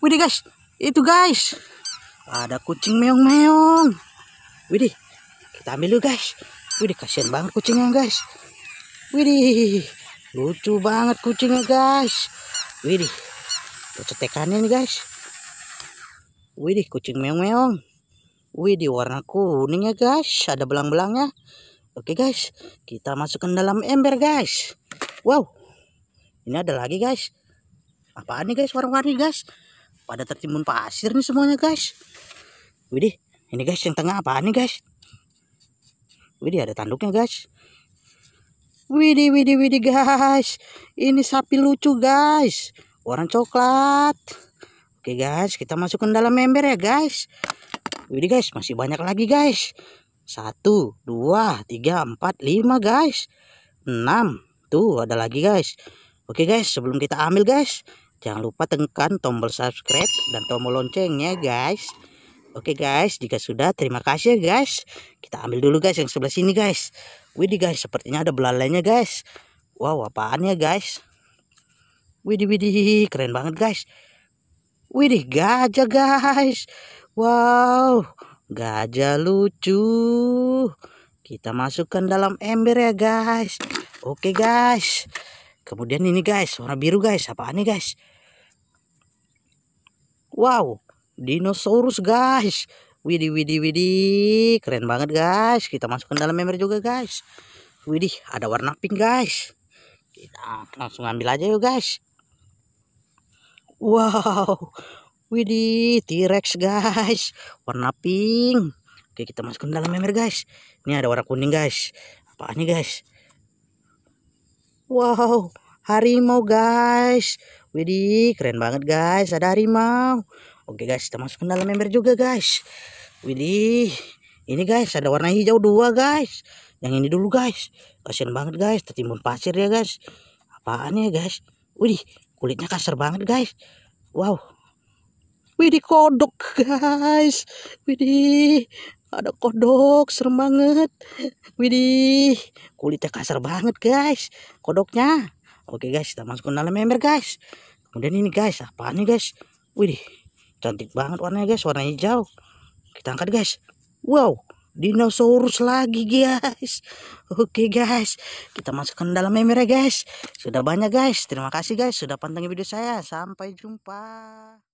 Widih guys, itu guys. Ada kucing meong-meong. Widih, kita ambil dulu guys. Widih, kasihan banget kucingnya guys. Widih, lucu banget kucingnya guys. Widih, kecetekannya nih guys. Widih, kucing meong-meong. Widih, warna kuningnya guys. Ada belang-belangnya. Oke guys, kita masukkan dalam ember guys. Wow, ini ada lagi guys. Apaan nih guys warna-warni guys? pada tertimbun pasir nih semuanya guys widih ini guys yang tengah apa nih guys widih ada tanduknya guys widih widih widih guys ini sapi lucu guys Orang coklat oke guys kita masukkan dalam ember ya guys widih guys masih banyak lagi guys satu, dua, tiga, empat, lima guys enam, tuh ada lagi guys Oke guys, sebelum kita ambil guys, Jangan lupa tekan tombol subscribe dan tombol loncengnya guys. Oke guys, jika sudah terima kasih ya, guys. Kita ambil dulu guys yang sebelah sini guys. Widih guys, sepertinya ada belalainya guys. Wow, apaan ya guys? Widih widih, keren banget guys. Widih, gajah guys. Wow, gajah lucu. Kita masukkan dalam ember ya guys. Oke guys. Kemudian ini guys, warna biru guys. Apaan nih guys? Wow, dinosaurus guys. Widi Widi Widi, Keren banget guys. Kita masukkan dalam member juga guys. Widih, ada warna pink guys. Kita langsung ambil aja yuk guys. Wow. Widih, T-Rex guys. Warna pink. Oke, kita masukkan dalam member guys. Ini ada warna kuning guys. Apaan nih guys? Wow, harimau guys. Widih, keren banget guys. Ada harimau. Oke guys, kita masuk ke dalam ember juga guys. Widih, ini guys ada warna hijau dua guys. Yang ini dulu guys. Kasian banget guys, tertimbun pasir ya guys. Apaan ya guys? Widih, kulitnya kasar banget guys. Wow. Widih kodok guys. Widih, ada kodok serem banget widih kulitnya kasar banget guys kodoknya oke guys kita ke dalam ember guys kemudian ini guys apa nih guys widih cantik banget warnanya guys warna hijau kita angkat guys wow dinosaurus lagi guys oke guys kita masukkan dalam ember ya, guys sudah banyak guys terima kasih guys sudah pantengin video saya sampai jumpa